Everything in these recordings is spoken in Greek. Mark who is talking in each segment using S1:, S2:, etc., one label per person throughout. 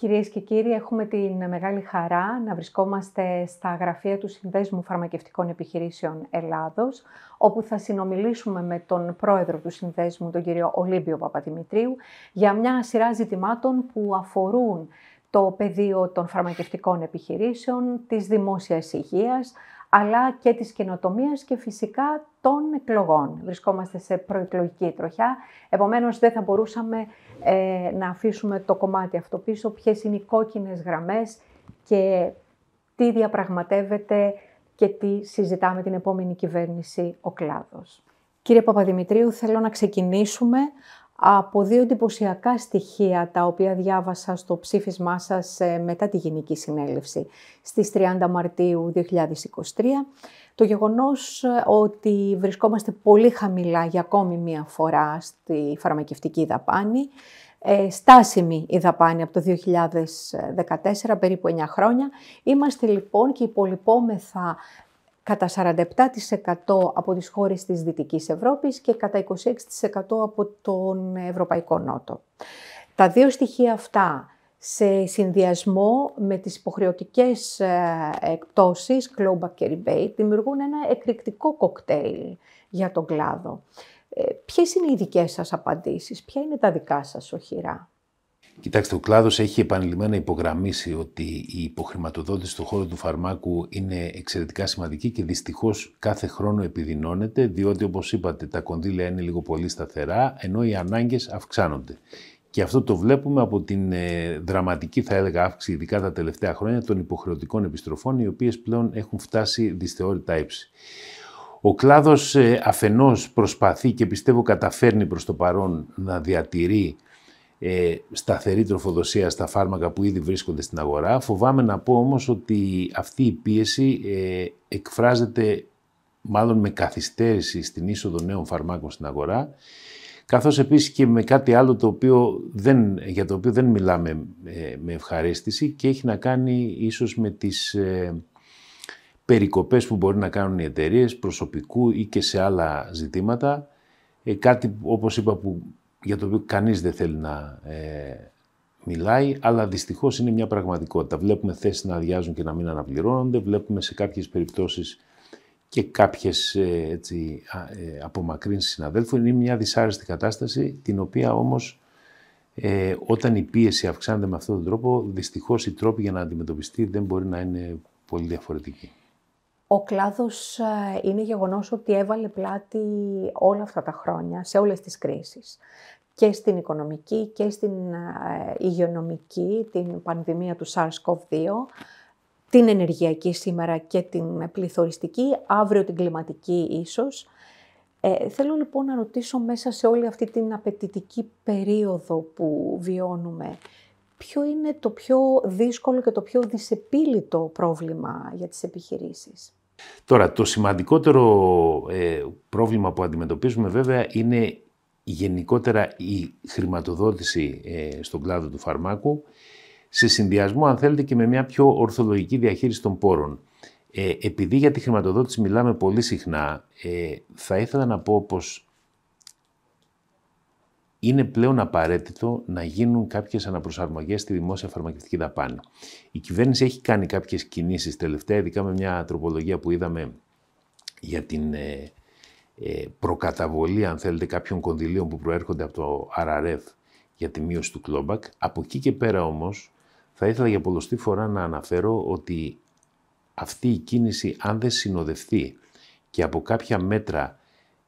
S1: Κυρίες και κύριοι, έχουμε την μεγάλη χαρά να βρισκόμαστε στα γραφεία του Συνδέσμου Φαρμακευτικών Επιχειρήσεων Ελλάδος, όπου θα συνομιλήσουμε με τον πρόεδρο του Συνδέσμου, τον κύριο Ολύμπιο Παπαδημητρίου, για μια σειρά ζητημάτων που αφορούν το πεδίο των φαρμακευτικών επιχειρήσεων, της δημόσιας υγείας, αλλά και της καινοτομίας και φυσικά των εκλογών. Βρισκόμαστε σε προεκλογική τροχιά, επομένως δεν θα μπορούσαμε ε, να αφήσουμε το κομμάτι αυτό πίσω, ποιες είναι οι κόκκινες γραμμές και τι διαπραγματεύεται και τι συζητά με την επόμενη κυβέρνηση ο κλάδος. Κύριε Παπαδημητρίου, θέλω να ξεκινήσουμε από δύο εντυπωσιακά στοιχεία τα οποία διάβασα στο ψήφισμά σας ε, μετά τη Γενική Συνέλευση στις 30 Μαρτίου 2023. Το γεγονός ε, ότι βρισκόμαστε πολύ χαμηλά για ακόμη μία φορά στη φαρμακευτική δαπάνη, ε, στάσιμη η δαπάνη από το 2014, περίπου 9 χρόνια. Είμαστε λοιπόν και υπολοιπόμεθα κατά 47% από τις χώρες της Δυτικής Ευρώπης και κατά 26% από τον Ευρωπαϊκό Νότο. Τα δύο στοιχεία αυτά σε συνδυασμό με τις υποχρεωτικές ε, εκπτώσεις, κλόμπα και rebate, δημιουργούν ένα εκρηκτικό κοκτέιλ για τον κλάδο. Ε, ποιες είναι οι δικές σας απαντήσεις, ποια είναι τα δικά σας οχυρά.
S2: Κοιτάξτε, ο κλάδος έχει επανειλημμένα υπογραμμίσει ότι η υποχρηματοδότηση στον χώρο του φαρμάκου είναι εξαιρετικά σημαντική και δυστυχώς κάθε χρόνο επιδεινώνεται, διότι όπως είπατε τα κονδύλια είναι λίγο πολύ σταθερά, ενώ οι ανάγκες αυξάνονται. Και αυτό το βλέπουμε από την ε, δραματική, θα έλεγα, αύξηση, ειδικά τα τελευταία χρόνια, των υποχρεωτικών επιστροφών, οι οποίες πλέον έχουν φτάσει δυσθεώρητα ύψη. Ο κλάδος ε, αφενός προσπαθεί και πιστεύω καταφέρνει προς το παρόν να διατηρεί ε, σταθερή τροφοδοσία στα φάρμακα που ήδη βρίσκονται στην αγορά. Φοβάμαι να πω όμως ότι αυτή η πίεση ε, εκφράζεται μάλλον με καθυστέρηση στην είσοδο νέων φαρμάκων στην αγορά, καθώς επίσης και με κάτι άλλο το οποίο δεν, για το οποίο δεν μιλάμε ε, με ευχαρίστηση και έχει να κάνει ίσως με τις ε, περικοπές που μπορεί να κάνουν οι εταιρείες προσωπικού ή και σε άλλα ζητήματα. κάτι όπως είπα που για το οποίο κανείς δεν θέλει να ε, μιλάει, αλλά δυστυχώς είναι μια πραγματικότητα. Βλέπουμε θέσεις να αδειάζουν και να μην αναπληρώνονται, βλέπουμε σε κάποιες περιπτώσεις και κάποιες ε, ε, απομακρύνσεις συναδέλφων. Είναι μια δυσάρεστη κατάσταση, την οποία όμως ε, όταν η πίεση αυξάνεται με αυτόν τον τρόπο, δυστυχώς οι τρόποι για να αντιμετωπιστεί δεν μπορεί να είναι πολύ διαφορετικοί.
S1: Ο κλάδος ε, είναι γεγονός ότι έβαλε πλάτη όλα αυτά τα χρόνια σε όλες τις κρίσεις. Και στην οικονομική και στην ε, υγειονομική, την πανδημία του SARS-CoV-2, την ενεργειακή σήμερα και την πληθωριστική, αύριο την κλιματική ίσως. Ε, θέλω λοιπόν να ρωτήσω μέσα σε όλη αυτή την απαιτητική περίοδο που βιώνουμε, ποιο είναι το πιο δύσκολο και το πιο δυσεπίλητο πρόβλημα για τις επιχειρήσεις.
S2: Τώρα, το σημαντικότερο ε, πρόβλημα που αντιμετωπίζουμε βέβαια είναι γενικότερα η χρηματοδότηση ε, στον κλάδο του φαρμάκου σε συνδυασμό, αν θέλετε, και με μια πιο ορθολογική διαχείριση των πόρων. Ε, επειδή για τη χρηματοδότηση μιλάμε πολύ συχνά, ε, θα ήθελα να πω πως είναι πλέον απαραίτητο να γίνουν κάποιες αναπροσαρμογές στη δημόσια φαρμακευτική δαπάνη. Η κυβέρνηση έχει κάνει κάποιες κινήσεις τελευταία, ειδικά με μια τροπολογία που είδαμε για την ε, ε, προκαταβολή, αν θέλετε, κάποιων κονδυλίων που προέρχονται από το RRF για τη μείωση του κλόμπακ. Από εκεί και πέρα όμως, θα ήθελα για πολλωστή φορά να αναφέρω ότι αυτή η κίνηση αν δεν συνοδευτεί και από κάποια μέτρα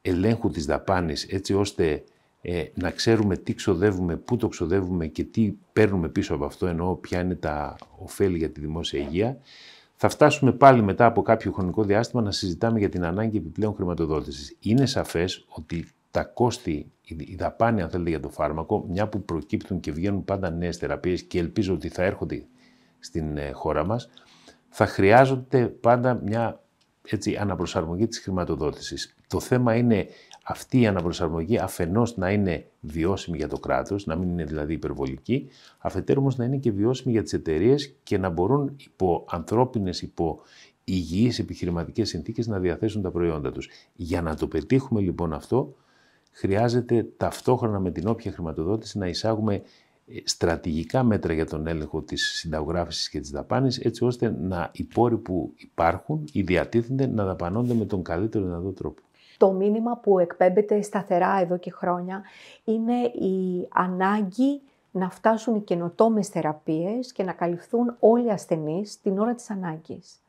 S2: ελέγχου της δαπάνης έτσι ώστε ε, να ξέρουμε τι ξοδεύουμε, πού το ξοδεύουμε και τι παίρνουμε πίσω από αυτό, ενώ ποια είναι τα ωφέλη για τη δημόσια υγεία, θα φτάσουμε πάλι μετά από κάποιο χρονικό διάστημα να συζητάμε για την ανάγκη επιπλέον χρηματοδότησης. Είναι σαφές ότι τα κόστη, η δαπάνη αν θέλετε για το φάρμακο, μια που προκύπτουν και βγαίνουν πάντα νέες θεραπείες και ελπίζω ότι θα έρχονται στην ε, χώρα μας, θα χρειάζονται πάντα μια έτσι, αναπροσαρμογή της χρηματοδότησης. Το θέμα είναι αυτή η αναπροσαρμογή αφενός να είναι βιώσιμη για το κράτος, να μην είναι δηλαδή υπερβολική, αφετέρου όμως να είναι και βιώσιμη για τις εταιρείες και να μπορούν υπό ανθρώπινες, υπό υγιείς επιχειρηματικές συνθήκες να διαθέσουν τα προϊόντα τους. Για να το πετύχουμε λοιπόν αυτό, χρειάζεται ταυτόχρονα με την όποια χρηματοδότηση να εισάγουμε ε, στρατηγικά μέτρα για τον έλεγχο της συνταγογράφησης και της δαπάνης, έτσι ώστε να οι πόροι που υπάρχουν ή διατίθενται να δαπανώνται με τον καλύτερο δυνατό τρόπο
S1: το μήνυμα που εκπέμπεται σταθερά εδώ και χρόνια είναι η ανάγκη να φτάσουν οι καινοτόμες θεραπείες και να καλυφθούν όλοι οι ασθενείς την ώρα της ανάγκης.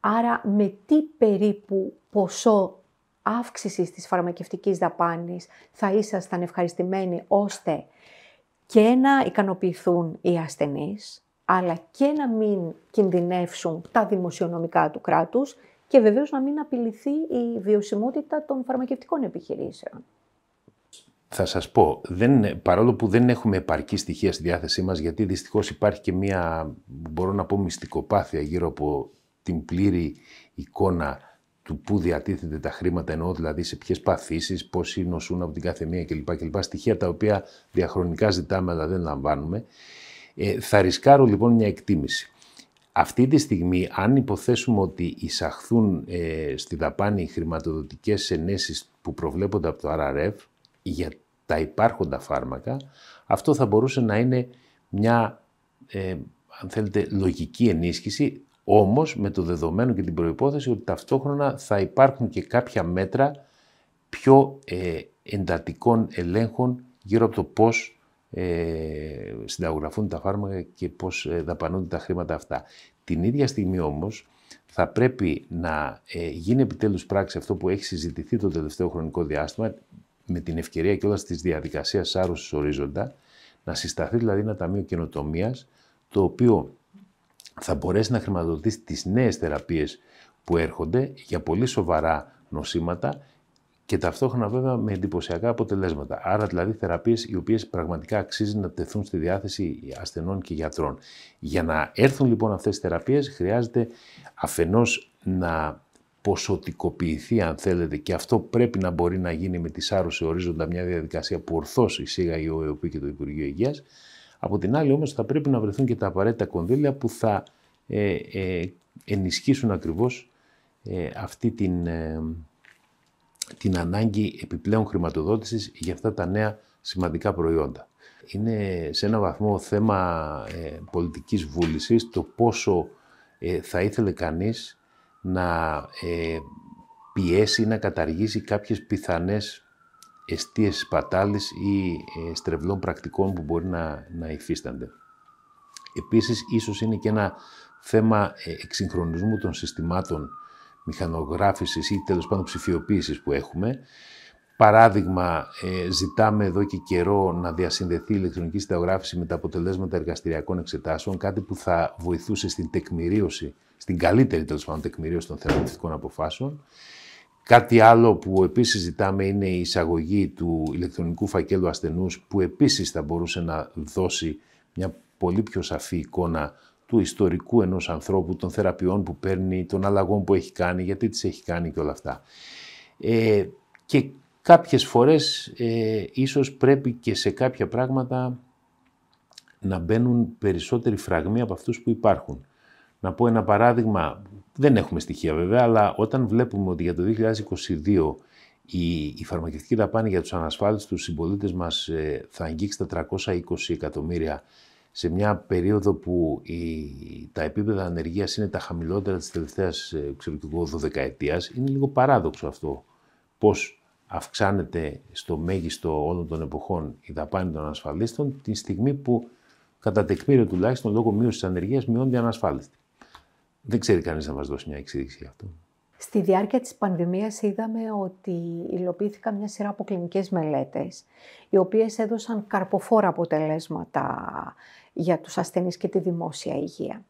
S1: Άρα με τι περίπου ποσό αύξησης της φαρμακευτικής δαπάνης θα ήσασταν ευχαριστημένοι ώστε και να ικανοποιηθούν οι ασθενείς, αλλά και να μην κινδυνεύσουν τα δημοσιονομικά του κράτους και βεβαίως να μην απειληθεί η βιωσιμότητα των φαρμακευτικών επιχειρήσεων.
S2: Θα σας πω, δεν, παρόλο που δεν έχουμε επαρκή στοιχεία στη διάθεσή μας, γιατί δυστυχώς υπάρχει και μία, μπορώ να πω, μυστικοπάθεια γύρω από την πλήρη εικόνα του πού διατίθεται τα χρήματα, εννοώ δηλαδή σε ποιες παθήσεις, πόσοι νοσούν από την καθεμία κλπ. κλπ. Στοιχεία τα οποία διαχρονικά ζητάμε αλλά δεν λαμβάνουμε. Ε, θα ρισκάρω λοιπόν μια εκτίμηση. Αυτή τη στιγμή, αν υποθέσουμε ότι εισαχθούν ε, στη δαπάνη χρηματοδοτικές ενέσεις που προβλέπονται από το RRF για τα υπάρχοντα φάρμακα, αυτό θα μπορούσε να είναι μια, ε, αν θέλετε, λογική ενίσχυση, όμως με το δεδομένο και την προϋπόθεση ότι ταυτόχρονα θα υπάρχουν και κάποια μέτρα πιο ε, εντατικών ελέγχων γύρω από το πώς ε, συνταγογραφούν τα φάρμακα και πώς ε, δαπανούνται τα χρήματα αυτά. Την ίδια στιγμή όμως θα πρέπει να ε, γίνει επιτέλους πράξη αυτό που έχει συζητηθεί το τελευταίο χρονικό διάστημα με την ευκαιρία και όλας της διαδικασίας άρρωσης ορίζοντα, να συσταθεί δηλαδή ένα ταμείο καινοτομίας, το οποίο θα μπορέσει να χρηματοδοτήσει τις νέες θεραπείες που έρχονται για πολύ σοβαρά νοσήματα και ταυτόχρονα βέβαια με εντυπωσιακά αποτελέσματα. Άρα δηλαδή θεραπείες οι οποίες πραγματικά αξίζει να τεθούν στη διάθεση ασθενών και γιατρών. Για να έρθουν λοιπόν αυτές οι θεραπείες χρειάζεται αφενός να ποσοτικοποιηθεί αν θέλετε και αυτό πρέπει να μπορεί να γίνει με τη σάρωση ορίζοντα μια διαδικασία που ορθώς εισήγαγε ο ΕΟΠΗ και το Υπουργείο Υγείας. Από την άλλη όμως θα πρέπει να βρεθούν και τα απαραίτητα κονδύλια που θα ε, ε, ενισχύσουν ακριβώς ε, αυτή την ε, την ανάγκη επιπλέον χρηματοδότησης για αυτά τα νέα σημαντικά προϊόντα. Είναι σε ένα βαθμό θέμα ε, πολιτικής βούλησης το πόσο ε, θα ήθελε κανείς να ε, πιέσει ή να καταργήσει κάποιες πιθανές εστίες σπατάλης ή ε, στρεβλών πρακτικών που μπορεί να, να υφίστανται. Επίσης, ίσως είναι και ένα θέμα εξυγχρονισμού των συστημάτων μηχανογράφησης ή τέλος πάντων ψηφιοποίησης που έχουμε. Παράδειγμα, ε, ζητάμε εδώ και καιρό να διασυνδεθεί η τελο παντων ψηφιοποιησης που εχουμε παραδειγμα ζηταμε συνταγογράφηση με τα αποτελέσματα εργαστηριακών εξετάσεων, κάτι που θα βοηθούσε στην τεκμηρίωση, στην καλύτερη τέλος πάντων τεκμηρίωση των θεραπευτικών αποφάσεων. Κάτι άλλο που επίσης ζητάμε είναι η εισαγωγή του ηλεκτρονικού φακέλου ασθενούς που επίσης θα μπορούσε να δώσει μια πολύ πιο σαφή εικόνα του ιστορικού ενός ανθρώπου, των θεραπείων που παίρνει, των αλλαγών που έχει κάνει, γιατί τις έχει κάνει και όλα αυτά. Ε, και κάποιες φορές ε, ίσως πρέπει και σε κάποια πράγματα να μπαίνουν περισσότεροι φραγμοί από αυτούς που υπάρχουν. Να πω ένα παράδειγμα, δεν έχουμε στοιχεία βέβαια, αλλά όταν βλέπουμε ότι για το 2022 η, η φαρμακευτική δαπάνη για τους ανασφάλιστους συμπολίτες μας ε, θα αγγίξει τα 320 εκατομμύρια σε μια περίοδο που η, τα επίπεδα ανεργίας είναι τα χαμηλότερα της τελευταίας ε, είναι λίγο παράδοξο αυτό. Πώς αυξάνεται στο μέγιστο όλων των εποχών η δαπάνη των ανασφαλίστων τη στιγμή που κατά τεκμήριο τουλάχιστον λόγω μείωσης της ανεργίας μειώνται ανασφάλιστοι. Δεν ξέρει κανείς να μας δώσει μια εξήγηση γι' αυτό.
S1: Στη διάρκεια της πανδημίας είδαμε ότι υλοποιήθηκαν μια σειρά από κλινικές μελέτες, οι οποίες έδωσαν καρποφόρα αποτελέσματα για τους ασθενείς και τη δημόσια υγεία.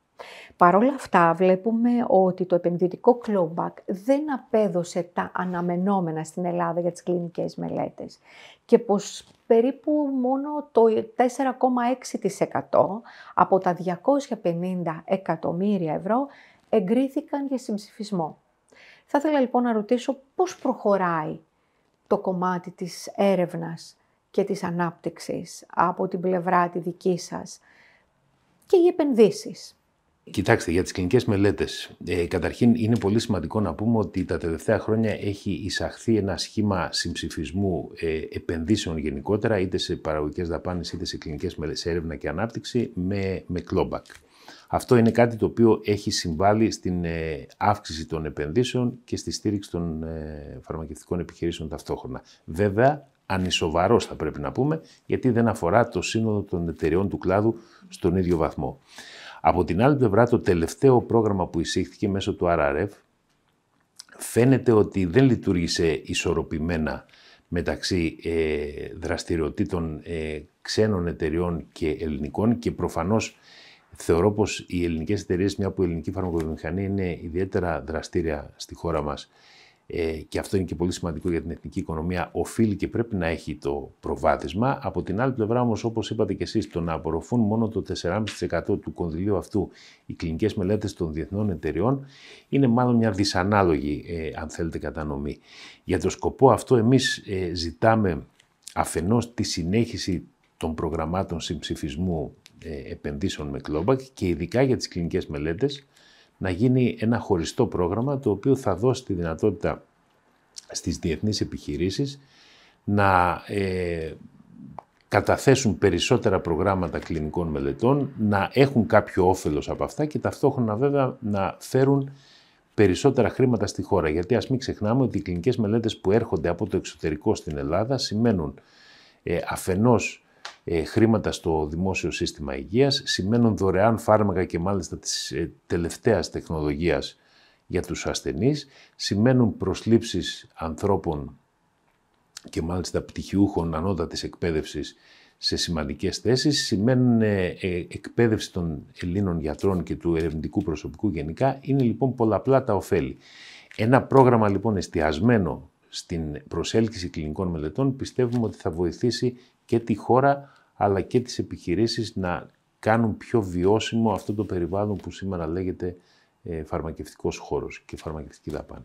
S1: Παρ' όλα αυτά βλέπουμε ότι το επενδυτικό κλόμπακ δεν απέδωσε τα αναμενόμενα στην Ελλάδα για τις κλινικές μελέτες και πως περίπου μόνο το 4,6% από τα 250 εκατομμύρια ευρώ εγκρίθηκαν για συμψηφισμό. Θα ήθελα λοιπόν να ρωτήσω πώς προχωράει το κομμάτι της έρευνας και της ανάπτυξης από την πλευρά τη δική σας και οι επενδύσεις.
S2: Κοιτάξτε, για τις κλινικές μελέτες. Ε, καταρχήν είναι πολύ σημαντικό να πούμε ότι τα τελευταία χρόνια έχει εισαχθεί ένα σχήμα συμψηφισμού ε, επενδύσεων γενικότερα, είτε σε παραγωγικές δαπάνες, είτε σε κλινικές μελέτες σε έρευνα και ανάπτυξη, με, με Αυτό είναι κάτι το οποίο έχει συμβάλει στην ε, αύξηση των επενδύσεων και στη στήριξη των ε, φαρμακευτικών επιχειρήσεων ταυτόχρονα. Βέβαια, ανισοβαρός θα πρέπει να πούμε, γιατί δεν αφορά το σύνολο των εταιρεών του κλάδου στον ίδιο βαθμό. Από την άλλη πλευρά, το τελευταίο πρόγραμμα που εισήχθηκε μέσω του RRF φαίνεται ότι δεν λειτουργήσε ισορροπημένα μεταξύ ε, δραστηριοτήτων ε, ξένων εταιρεών και ελληνικών και προφανώς θεωρώ πως οι ελληνικές εταιρείες, μια που η ελληνική φαρμακοβιομηχανία είναι ιδιαίτερα δραστήρια στη χώρα μας ε, και αυτό είναι και πολύ σημαντικό για την εθνική οικονομία, οφείλει και πρέπει να έχει το προβάδισμα. Από την άλλη πλευρά όμως, όπως είπατε και εσείς, το να απορροφούν μόνο το 4,5% του κονδυλίου αυτού οι κλινικές μελέτες των διεθνών εταιριών, είναι μάλλον μια δυσανάλογη, ε, αν θέλετε, κατανομή. Για τον σκοπό αυτό εμείς ε, ζητάμε αφενός τη συνέχιση των προγραμμάτων συμψηφισμού ε, επενδύσεων με κλόμπακ και ειδικά για τις κλινικές μελέτες, να γίνει ένα χωριστό πρόγραμμα το οποίο θα δώσει τη δυνατότητα στις διεθνείς επιχειρήσεις να ε, καταθέσουν περισσότερα προγράμματα κλινικών μελετών, να έχουν κάποιο όφελος από αυτά και ταυτόχρονα βέβαια να φέρουν περισσότερα χρήματα στη χώρα. Γιατί ας μην ξεχνάμε ότι οι κλινικές μελέτες που έρχονται από το εξωτερικό στην Ελλάδα σημαίνουν ε, αφενός ε, χρήματα στο δημόσιο σύστημα υγείας, σημαίνουν δωρεάν φάρμακα και μάλιστα της ε, τελευταίας τεχνολογίας για τους ασθενείς, σημαίνουν προσλήψεις ανθρώπων και μάλιστα πτυχιούχων ανώτατης εκπαίδευσης σε σημαντικές θέσεις, σημαίνουν ε, εκπαίδευση των Ελλήνων γιατρών και του ερευνητικού προσωπικού γενικά, είναι λοιπόν πολλαπλά τα ωφέλη. Ένα πρόγραμμα λοιπόν εστιασμένο στην προσέλκυση κλινικών μελετών πιστεύουμε ότι θα βοηθήσει και τη χώρα αλλά και τις επιχειρήσεις να κάνουν πιο βιώσιμο αυτό το περιβάλλον που σήμερα λέγεται ε, φαρμακευτικός χώρος και φαρμακευτική δαπάνη.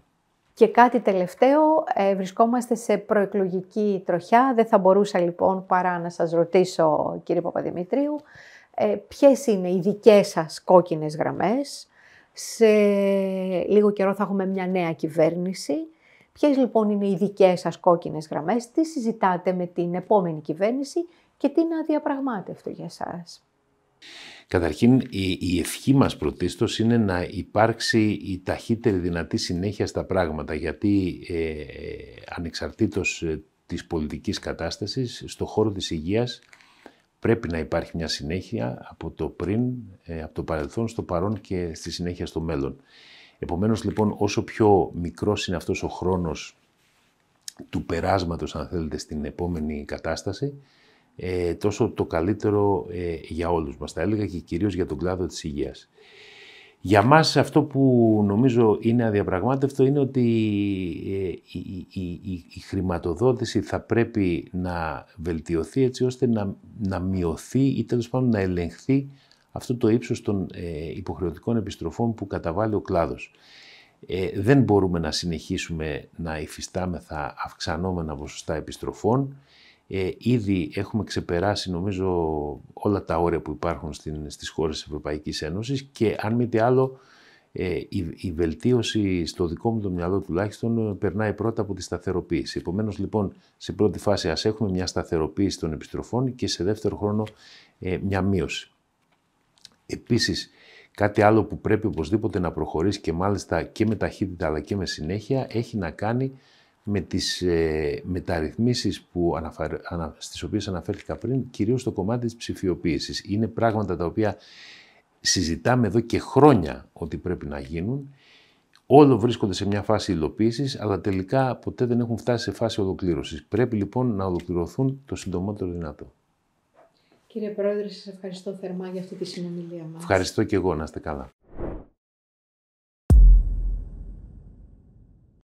S1: Και κάτι τελευταίο, ε, βρισκόμαστε σε προεκλογική τροχιά. Δεν θα μπορούσα λοιπόν παρά να σας ρωτήσω, κύριε Παπαδημητρίου, ε, ποιες είναι οι δικές σας κόκκινες γραμμές. Σε λίγο καιρό θα έχουμε μια νέα κυβέρνηση. Ποιες λοιπόν είναι οι δικές σας κόκκινες γραμμές, τι συζητάτε με την επόμενη κυβέρνηση και τι είναι αδιαπραγμάτευτο για εσάς.
S2: Καταρχήν η, η ευχή μας πρωτίστως είναι να υπάρξει η ταχύτερη δυνατή συνέχεια στα πράγματα γιατί ε, ανεξαρτήτως ε, της πολιτικής κατάστασης στο χώρο της υγείας πρέπει να υπάρχει μια συνέχεια από το πριν, ε, από το παρελθόν στο παρόν και στη συνέχεια στο μέλλον. Επομένως λοιπόν όσο πιο μικρός είναι αυτός ο χρόνος του περάσματος αν θέλετε στην επόμενη κατάσταση ε, τόσο το καλύτερο ε, για όλους μας. Τα έλεγα και κυρίως για τον κλάδο της υγείας. Για μας αυτό που νομίζω είναι αδιαπραγμάτευτο είναι ότι ε, η, χρηματοδότηση θα πρέπει να βελτιωθεί έτσι ώστε να, να μειωθεί ή τέλος πάντων να ελεγχθεί αυτό το ύψος των υποχρεωτικών επιστροφών που καταβάλει ο κλάδος. δεν μπορούμε να συνεχίσουμε να υφιστάμεθα αυξανόμενα ποσοστά επιστροφών ε, ήδη έχουμε ξεπεράσει νομίζω όλα τα όρια που υπάρχουν στην, στις χώρες της Ευρωπαϊκής Ένωσης και αν μη τι άλλο ε, η, βελτίωση στο δικό μου το μυαλό τουλάχιστον ε, περνάει πρώτα από τη σταθεροποίηση. Επομένως λοιπόν σε πρώτη φάση ας έχουμε μια σταθεροποίηση των επιστροφών και σε δεύτερο χρόνο ε, μια μείωση. Επίσης κάτι άλλο που πρέπει οπωσδήποτε να προχωρήσει και μάλιστα και με ταχύτητα αλλά και με συνέχεια έχει να κάνει με τις ε, μεταρρυθμίσεις που αναφερ, στις οποίες αναφέρθηκα πριν, κυρίως στο κομμάτι της ψηφιοποίησης. Είναι πράγματα τα οποία συζητάμε εδώ και χρόνια ότι πρέπει να γίνουν. Όλο βρίσκονται σε μια φάση υλοποίησης, αλλά τελικά ποτέ δεν έχουν φτάσει σε φάση ολοκλήρωσης. Πρέπει λοιπόν να ολοκληρωθούν το συντομότερο δυνατό.
S1: Κύριε Πρόεδρε, σας ευχαριστώ θερμά για αυτή τη συνομιλία μας. Ευχαριστώ
S2: και εγώ, να είστε καλά.